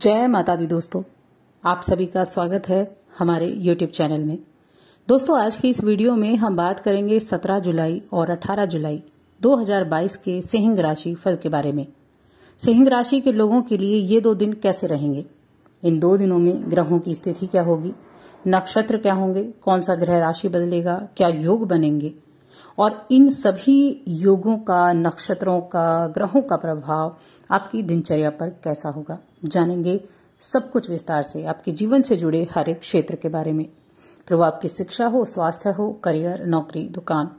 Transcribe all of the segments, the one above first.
जय माता दी दोस्तों आप सभी का स्वागत है हमारे यूट्यूब चैनल में दोस्तों आज की इस वीडियो में हम बात करेंगे 17 जुलाई और 18 जुलाई 2022 के सिंह राशि फल के बारे में सिंह राशि के लोगों के लिए ये दो दिन कैसे रहेंगे इन दो दिनों में ग्रहों की स्थिति क्या होगी नक्षत्र क्या होंगे कौन सा ग्रह राशि बदलेगा क्या योग बनेंगे और इन सभी योगों का नक्षत्रों का ग्रहों का प्रभाव आपकी दिनचर्या पर कैसा होगा जानेंगे सब कुछ विस्तार से आपके जीवन से जुड़े हर एक क्षेत्र के बारे में फिर वो आपकी शिक्षा हो स्वास्थ्य हो करियर नौकरी दुकान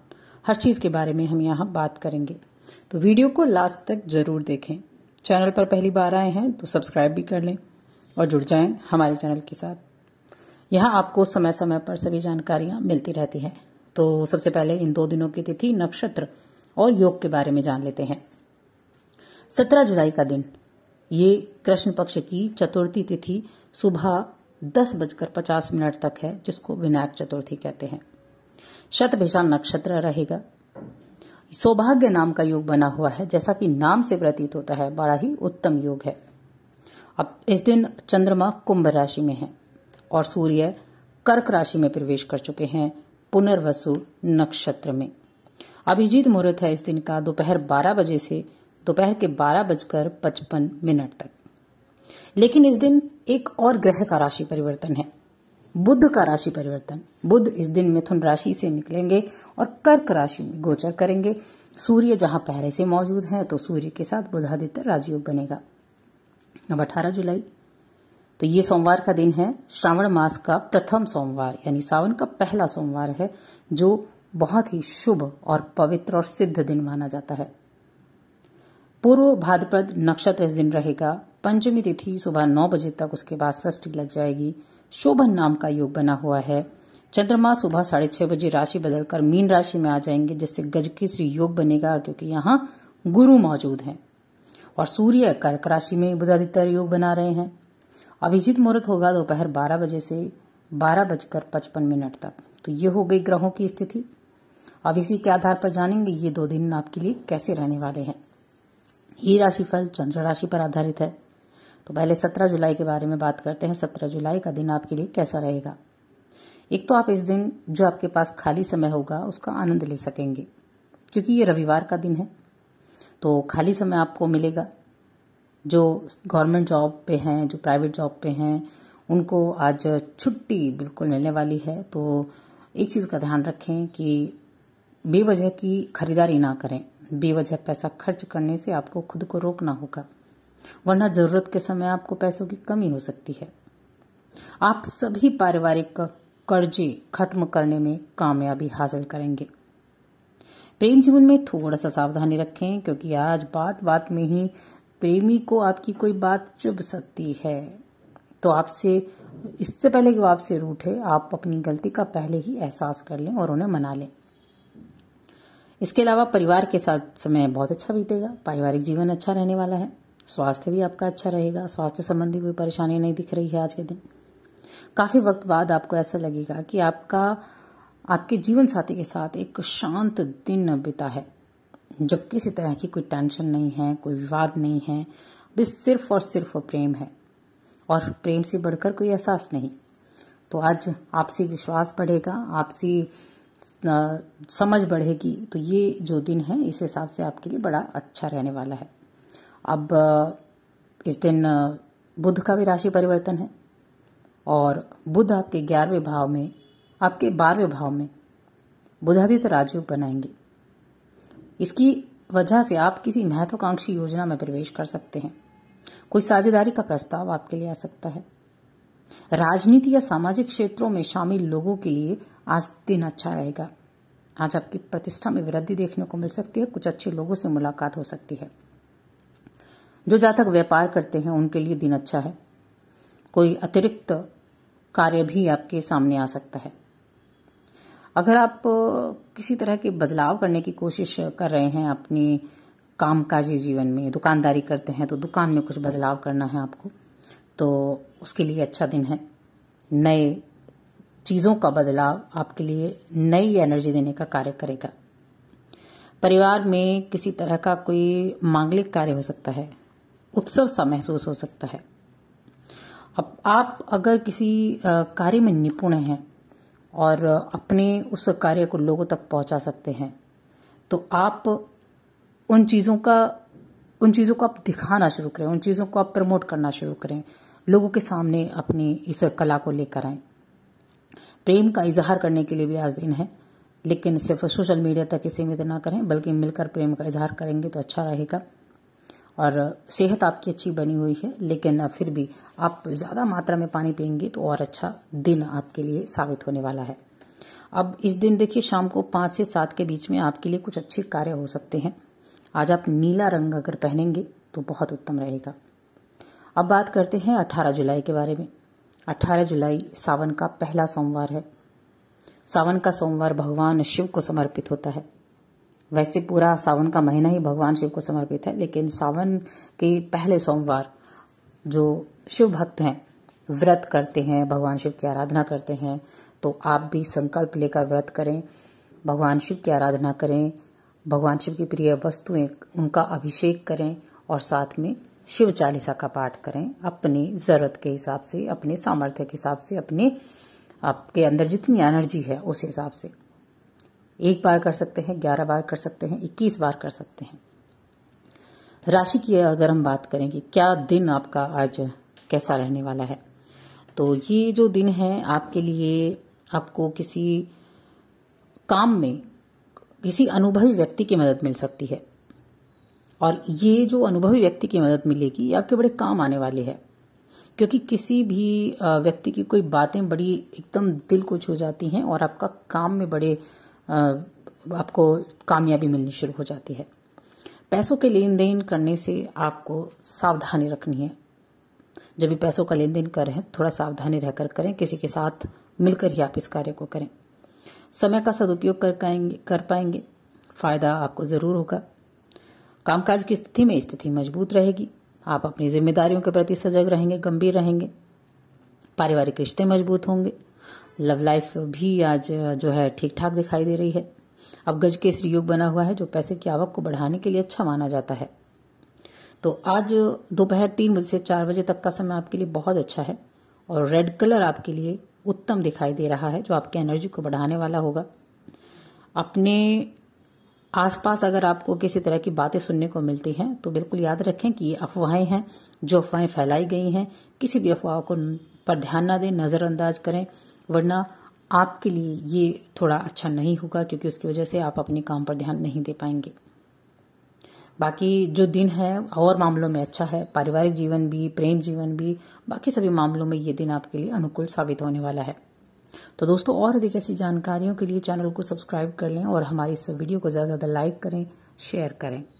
हर चीज के बारे में हम यहाँ बात करेंगे तो वीडियो को लास्ट तक जरूर देखें चैनल पर पहली बार आए हैं तो सब्सक्राइब भी कर लें और जुड़ जाएं हमारे चैनल के साथ यहाँ आपको समय समय पर सभी जानकारियां मिलती रहती हैं तो सबसे पहले इन दो दिनों की तिथि नक्षत्र और योग के बारे में जान लेते हैं सत्रह जुलाई का दिन ये कृष्ण पक्ष की चतुर्थी तिथि सुबह दस बजकर पचास मिनट तक है जिसको विनायक चतुर्थी कहते हैं शतभिषा नक्षत्र रहेगा सौभाग्य नाम का योग बना हुआ है जैसा कि नाम से प्रतीत होता है बड़ा ही उत्तम योग है अब इस दिन चंद्रमा कुंभ राशि में है और सूर्य कर्क राशि में प्रवेश कर चुके हैं पुनर्वसु नक्षत्र में अभिजीत मुहूर्त है इस दिन का दोपहर 12 बजे से दोपहर के बारह बजकर पचपन मिनट तक लेकिन इस दिन एक और ग्रह का राशि परिवर्तन है बुद्ध का राशि परिवर्तन बुद्ध इस दिन मिथुन राशि से निकलेंगे और कर्क राशि में गोचर करेंगे सूर्य जहां पहले से मौजूद है तो सूर्य के साथ बुधादित्य राजयोग बनेगा अब 18 जुलाई तो ये सोमवार का दिन है श्रावण मास का प्रथम सोमवार यानी सावन का पहला सोमवार है जो बहुत ही शुभ और पवित्र और सिद्ध दिन माना जाता है पूर्व भाद्रपद नक्षत्र इस दिन रहेगा पंचमी तिथि सुबह नौ बजे तक उसके बाद षष्ठी लग जाएगी शोभन नाम का योग बना हुआ है चंद्रमा सुबह साढ़े छह बजे राशि बदलकर मीन राशि में आ जाएंगे जिससे श्री योग बनेगा क्योंकि यहाँ गुरु मौजूद हैं और सूर्य कर्क राशि में बुधादित्य योग बना रहे हैं अभिजीत मुहूर्त होगा दोपहर बारह बजे से बारह बजकर पचपन मिनट तक तो ये हो गई ग्रहों की स्थिति अब इसी के आधार पर जानेंगे ये दो दिन आपके लिए कैसे रहने वाले हैं ये राशिफल चंद्र राशि पर आधारित है तो पहले सत्रह जुलाई के बारे में बात करते हैं सत्रह जुलाई का दिन आपके लिए कैसा रहेगा एक तो आप इस दिन जो आपके पास खाली समय होगा उसका आनंद ले सकेंगे क्योंकि ये रविवार का दिन है तो खाली समय आपको मिलेगा जो गवर्नमेंट जॉब पे हैं जो प्राइवेट जॉब पे हैं उनको आज छुट्टी बिल्कुल मिलने वाली है तो एक चीज़ का ध्यान रखें कि बेवजह की खरीदारी ना करें बेवजह पैसा खर्च करने से आपको खुद को रोकना होगा वरना ज़रूरत के समय आपको पैसों की कमी हो सकती है आप सभी पारिवारिक कर्जे खत्म करने में कामयाबी हासिल करेंगे प्रेम जीवन में थोड़ा सा सावधानी रखें क्योंकि आज बात बात में ही प्रेमी को आपकी कोई बात चुभ सकती है तो आपसे इससे पहले कि वो आपसे रूठे आप अपनी गलती का पहले ही एहसास कर लें और उन्हें मना लें इसके अलावा परिवार के साथ समय बहुत अच्छा बीतेगा पारिवारिक जीवन अच्छा रहने वाला है स्वास्थ्य भी आपका अच्छा रहेगा स्वास्थ्य संबंधी कोई परेशानी नहीं दिख रही है आज के दिन काफी वक्त बाद आपको ऐसा लगेगा कि आपका आपके जीवन साथी के साथ एक शांत दिन बिता है जब किसी तरह की कोई टेंशन नहीं है कोई विवाद नहीं है बस सिर्फ और सिर्फ प्रेम है और प्रेम से बढ़कर कोई एहसास नहीं तो आज आपसी विश्वास बढ़ेगा आपसी समझ बढ़ेगी तो ये जो दिन है इस हिसाब से आपके लिए बड़ा अच्छा रहने वाला है अब इस दिन बुध का भी राशि परिवर्तन है और बुध आपके ग्यारहवें भाव में आपके बारहवें भाव में बुधादित्य राजयोग बनाएंगे इसकी वजह से आप किसी महत्वाकांक्षी योजना में प्रवेश कर सकते हैं कोई साझेदारी का प्रस्ताव आपके लिए आ सकता है राजनीति या सामाजिक क्षेत्रों में शामिल लोगों के लिए आज दिन अच्छा रहेगा आज आपकी प्रतिष्ठा में वृद्धि देखने को मिल सकती है कुछ अच्छे लोगों से मुलाकात हो सकती है जो जातक व्यापार करते हैं उनके लिए दिन अच्छा है कोई अतिरिक्त कार्य भी आपके सामने आ सकता है अगर आप किसी तरह के बदलाव करने की कोशिश कर रहे हैं अपने कामकाजी जीवन में दुकानदारी करते हैं तो दुकान में कुछ बदलाव करना है आपको तो उसके लिए अच्छा दिन है नए चीज़ों का बदलाव आपके लिए नई एनर्जी देने का कार्य करेगा परिवार में किसी तरह का कोई मांगलिक कार्य हो सकता है उत्सव सा महसूस हो सकता है अब आप अगर किसी कार्य में निपुण हैं और अपने उस कार्य को लोगों तक पहुंचा सकते हैं तो आप उन चीज़ों का उन चीज़ों को आप दिखाना शुरू करें उन चीज़ों को आप प्रमोट करना शुरू करें लोगों के सामने अपनी इस कला को लेकर आए प्रेम का इजहार करने के लिए भी आज दिन है लेकिन सिर्फ सोशल मीडिया तक ही सीमित ना करें बल्कि मिलकर प्रेम का इजहार करेंगे तो अच्छा रहेगा और सेहत आपकी अच्छी बनी हुई है लेकिन फिर भी आप ज़्यादा मात्रा में पानी पियेंगे तो और अच्छा दिन आपके लिए साबित होने वाला है अब इस दिन देखिए शाम को पाँच से सात के बीच में आपके लिए कुछ अच्छे कार्य हो सकते हैं आज आप नीला रंग अगर पहनेंगे तो बहुत उत्तम रहेगा अब बात करते हैं 18 जुलाई के बारे में 18 जुलाई सावन का पहला सोमवार है सावन का सोमवार भगवान शिव को समर्पित होता है वैसे पूरा सावन का महीना ही भगवान शिव को समर्पित है लेकिन सावन के पहले सोमवार जो शिव भक्त हैं व्रत करते हैं भगवान शिव की आराधना करते हैं तो आप भी संकल्प लेकर व्रत करें भगवान शिव की आराधना करें भगवान शिव की प्रिय वस्तुएं उनका अभिषेक करें और साथ में शिव चालीसा का पाठ करें अपनी जरूरत के हिसाब से अपने सामर्थ्य के हिसाब से अपने आपके अंदर जितनी एनर्जी है उस हिसाब से एक बार कर सकते हैं ग्यारह बार कर सकते हैं इक्कीस बार कर सकते हैं राशि की अगर हम बात करें कि क्या दिन आपका आज कैसा रहने वाला है तो ये जो दिन है आपके लिए आपको किसी काम में किसी अनुभवी व्यक्ति की मदद मिल सकती है और ये जो अनुभवी व्यक्ति की मदद मिलेगी ये आपके बड़े काम आने वाले है क्योंकि किसी भी व्यक्ति की कोई बातें बड़ी एकदम दिल को छू जाती हैं और आपका काम में बड़े आपको कामयाबी मिलनी शुरू हो जाती है पैसों के लेन देन करने से आपको सावधानी रखनी है जब भी पैसों का लेन देन कर रहे हैं थोड़ा सावधानी रहकर करें किसी के साथ मिलकर ही आप इस कार्य को करें समय का सदुपयोग कर पाएंगे कर पाएंगे फायदा आपको ज़रूर होगा कामकाज की स्थिति में स्थिति मजबूत रहेगी आप अपनी जिम्मेदारियों के प्रति सजग रहेंगे गंभीर रहेंगे पारिवारिक रिश्ते मजबूत होंगे लव लाइफ भी आज जो है ठीक ठाक दिखाई दे रही है अब गज के योग बना हुआ है जो पैसे की आवक को बढ़ाने के लिए अच्छा माना जाता है तो आज दोपहर तीन बजे से चार बजे तक का समय आपके लिए बहुत अच्छा है और रेड कलर आपके लिए उत्तम दिखाई दे रहा है जो आपके एनर्जी को बढ़ाने वाला होगा अपने आसपास अगर आपको किसी तरह की बातें सुनने को मिलती हैं तो बिल्कुल याद रखें कि ये अफवाहें हैं जो अफवाहें फैलाई गई हैं किसी भी अफवाह को पर ध्यान ना दें नज़रअंदाज करें वरना आपके लिए ये थोड़ा अच्छा नहीं होगा क्योंकि उसकी वजह से आप अपने काम पर ध्यान नहीं दे पाएंगे बाकी जो दिन है और मामलों में अच्छा है पारिवारिक जीवन भी प्रेम जीवन भी बाकी सभी मामलों में ये दिन आपके लिए अनुकूल साबित होने वाला है तो दोस्तों और अधिक ऐसी जानकारियों के लिए चैनल को सब्सक्राइब कर लें और हमारी इस वीडियो को ज़्यादा ज़्यादा लाइक करें शेयर करें